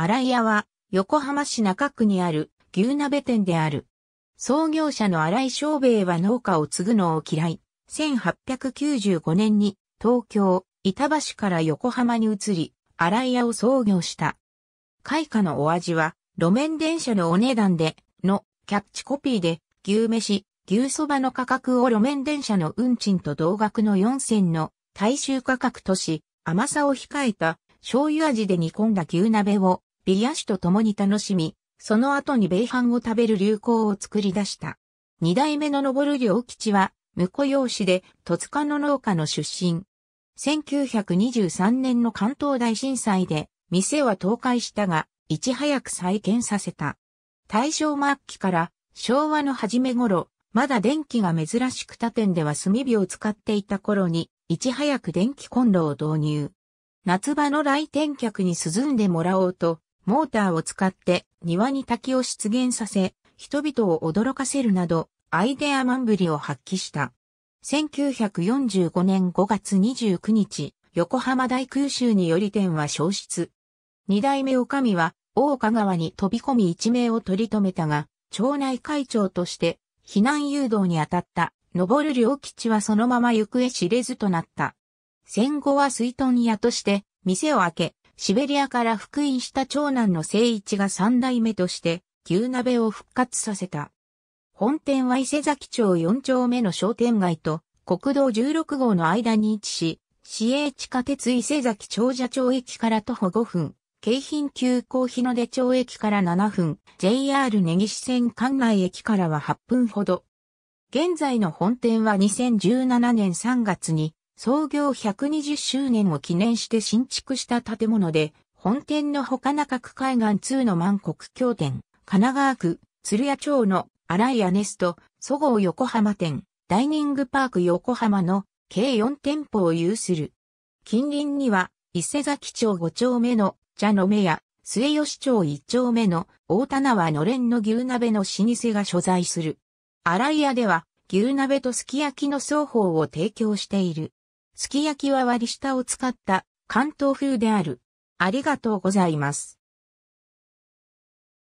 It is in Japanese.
新井屋は、横浜市中区にある牛鍋店である。創業者の新井昌兵衛は農家を継ぐのを嫌い、1895年に東京、板橋から横浜に移り、新井屋を創業した。開花のお味は、路面電車のお値段で、のキャッチコピーで、牛飯、牛そばの価格を路面電車の運賃と同額の4銭の大衆価格とし、甘さを控えた醤油味で煮込んだ牛鍋をビア酒と共に楽しみ、その後に米飯を食べる流行を作り出した。二代目の登る良吉は、婿養子で、戸塚の農家の出身。1923年の関東大震災で、店は倒壊したが、いち早く再建させた。大正末期から昭和の初め頃、まだ電気が珍しく他店では炭火を使っていた頃に、いち早く電気コンロを導入。夏場の来店客に涼んでもらおうと、モーターを使って庭に滝を出現させ、人々を驚かせるなど、アイデアマンぶりを発揮した。1945年5月29日、横浜大空襲により点は消失。二代目女将は、大岡川に飛び込み一命を取り留めたが、町内会長として避難誘導に当たった、登る良吉はそのまま行方知れずとなった。戦後は水遁屋として、店を開け、シベリアから復員した長男の聖一が三代目として、牛鍋を復活させた。本店は伊勢崎町四丁目の商店街と国道16号の間に位置し、市営地下鉄伊勢崎長者町駅から徒歩5分、京浜急行日の出町駅から7分、JR 根岸線関内駅からは8分ほど。現在の本店は2017年3月に創業120周年を記念して新築した建物で、本店の他中区海岸2の万国協店、神奈川区、鶴屋町の荒井アネスト、そごう横浜店、ダイニングパーク横浜の計4店舗を有する。近隣には、伊勢崎町5丁目の茶の目や、末吉町1丁目の大田縄のれんの牛鍋の老舗が所在する。荒井屋では、牛鍋とすき焼きの双方を提供している。すき焼きは割り下を使った関東風である。ありがとうございます。